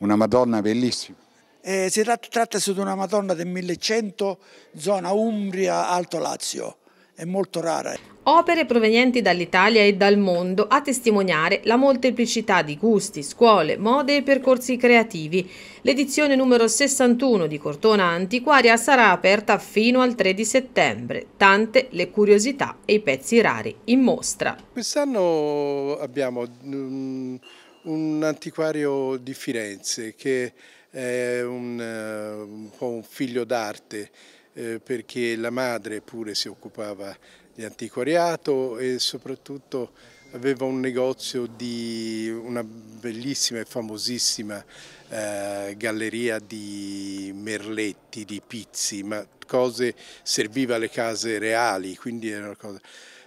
una Madonna bellissima. Eh, si tratta, trattasi di una Madonna del 1100, zona Umbria, Alto Lazio è molto rara. Opere provenienti dall'Italia e dal mondo a testimoniare la molteplicità di gusti, scuole, mode e percorsi creativi. L'edizione numero 61 di Cortona Antiquaria sarà aperta fino al 3 di settembre. Tante le curiosità e i pezzi rari in mostra. Quest'anno abbiamo mm, un antiquario di Firenze che è un, eh, un po' un figlio d'arte eh, perché la madre pure si occupava di antiquariato e soprattutto aveva un negozio di una bellissima e famosissima eh, galleria di merletti, di pizzi, ma cose serviva alle case reali, quindi era una cosa...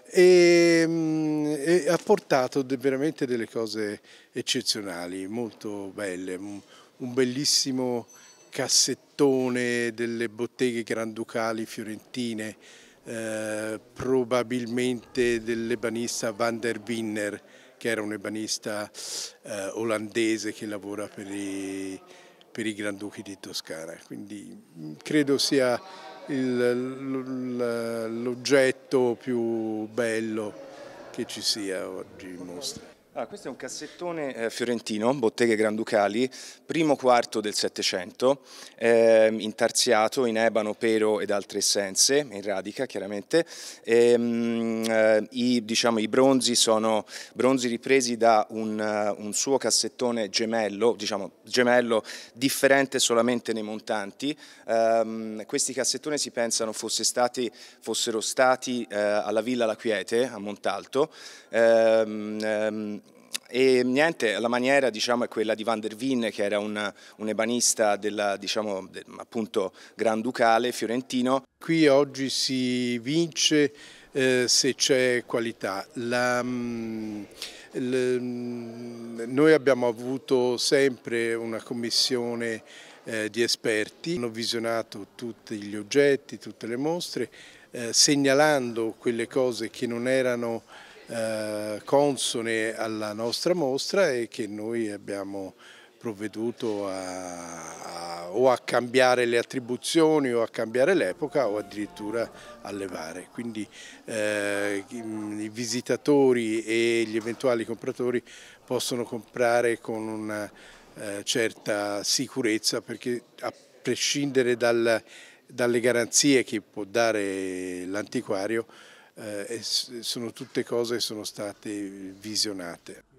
E, mm, e, ha portato veramente delle cose eccezionali, molto belle, un, un bellissimo cassettone delle botteghe granducali fiorentine, eh, probabilmente dell'ebanista Van der Winner, che era un ebanista eh, olandese che lavora per i, per i, Granduchi di Toscana. Quindi mm, credo sia l'oggetto più bello che ci sia oggi in mostra. Ah, questo è un cassettone eh, fiorentino, Botteghe Granducali, primo quarto del Settecento, eh, intarsiato in ebano, pero ed altre essenze, in radica chiaramente. E, ehm, mh, eh, i, diciamo, i, bronzi sono bronzi ripresi da un, uh, un suo cassettone gemello, diciamo gemello differente solamente nei montanti. Um, questi cassettoni si pensano fosse stati, fossero stati uh, alla Villa La Quiete a Montalto. Um, um, e niente, la maniera diciamo, è quella di Van der Wien, che era un, un ebanista della, diciamo, del, appunto, granducale fiorentino. Qui oggi si vince eh, se c'è qualità. La, mh, mm, mm, noi abbiamo avuto sempre una commissione eh, di esperti, hanno visionato tutti gli oggetti, tutte le mostre, eh, segnalando quelle cose che non erano eh, consone alla nostra mostra e che noi abbiamo provveduto a, a, o a cambiare le attribuzioni o a cambiare l'epoca o addirittura a levare. Quindi eh, i visitatori e gli eventuali compratori possono comprare con una eh, certa sicurezza perché a prescindere dal, dalle garanzie che può dare l'antiquario eh, sono tutte cose che sono state visionate.